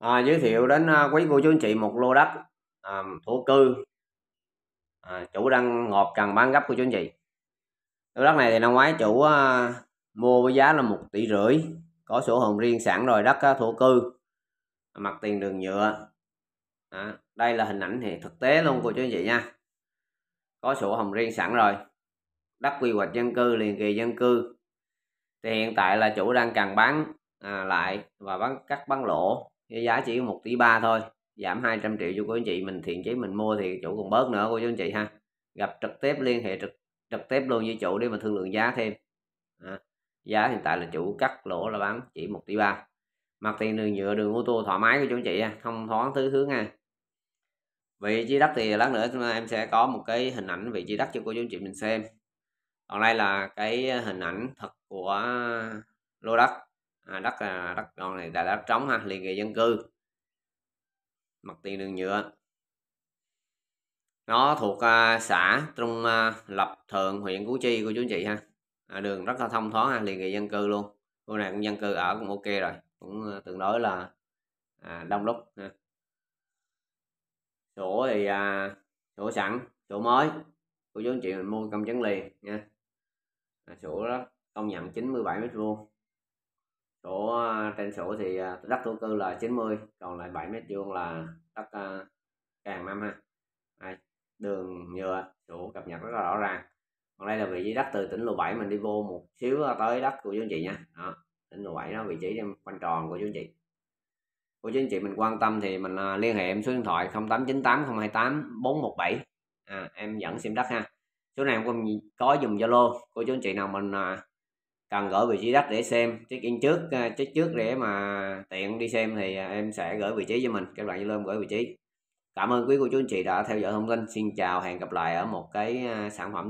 à, giới thiệu đến à, quý cô chú anh chị một lô đất à, thổ cư à, chủ đang ngọt cần bán gấp của chú anh chị lô đất này thì năm ngoái chủ à, mua với giá là một tỷ rưỡi có sổ hồng riêng sẵn rồi đất à, thổ cư mặt tiền đường nhựa à, đây là hình ảnh thì thực tế luôn cô chú anh chị nha có sổ hồng riêng sẵn rồi đất quy hoạch dân cư liền kỳ dân cư thì hiện tại là chủ đang cần bán à, lại và bán cắt bán lỗ cái giá chỉ có một tỷ ba thôi giảm 200 triệu cho cô anh chị mình thiện chí mình mua thì chủ còn bớt nữa cô chú anh chị ha gặp trực tiếp liên hệ trực trực tiếp luôn với chủ để mà thương lượng giá thêm à, giá hiện tại là chủ cắt lỗ là bán chỉ một tỷ ba mặt tiền đường nhựa đường ô tô thoải mái của chú anh chị thông thoáng tứ hướng nha vị trí đất thì lát nữa em sẽ có một cái hình ảnh vị trí đất cho cô chú anh chị mình xem còn đây là cái hình ảnh thật của lô đất à, đất à, đất con này là đất trống ha liền kề dân cư mặt tiền đường nhựa nó thuộc à, xã trung à, lập thượng huyện củ chi của chú chị ha à, đường rất là thông thoáng ha, liền kề dân cư luôn khu này cũng dân cư ở cũng ok rồi cũng à, tương đối là à, đông đúc ha sổ thì à, sổ sẵn chỗ mới của chú chị mình mua công chứng liền nha chỗ à, sổ đó công nhận 97 mét vuông của ờ, trên sổ thì ờ, đất thổ cư là 90 còn lại 7 mét vuông là đất ờ, càng năm ha đây, đường nhựa sổ cập nhật rất là rõ ràng còn đây là vị trí đất từ tỉnh lộ 7 mình đi vô một xíu tới đất của chú anh chị nha đó tỉnh lộ 7 đó vị trí quanh tròn của chú anh chị của chú anh chị mình quan tâm thì mình liên hệ em số điện thoại 0898 028 417 à, em dẫn xem đất ha số này em cũng có dùng zalo của chú anh chị nào mình cần gửi vị trí đất để xem check in trước ờ, check trước để mà tiện đi xem thì ờ, em sẽ gửi vị trí cho mình các bạn như lên gửi vị trí cảm ơn quý cô chú anh chị đã theo dõi thông tin xin chào hẹn gặp lại ở một cái ờ, sản phẩm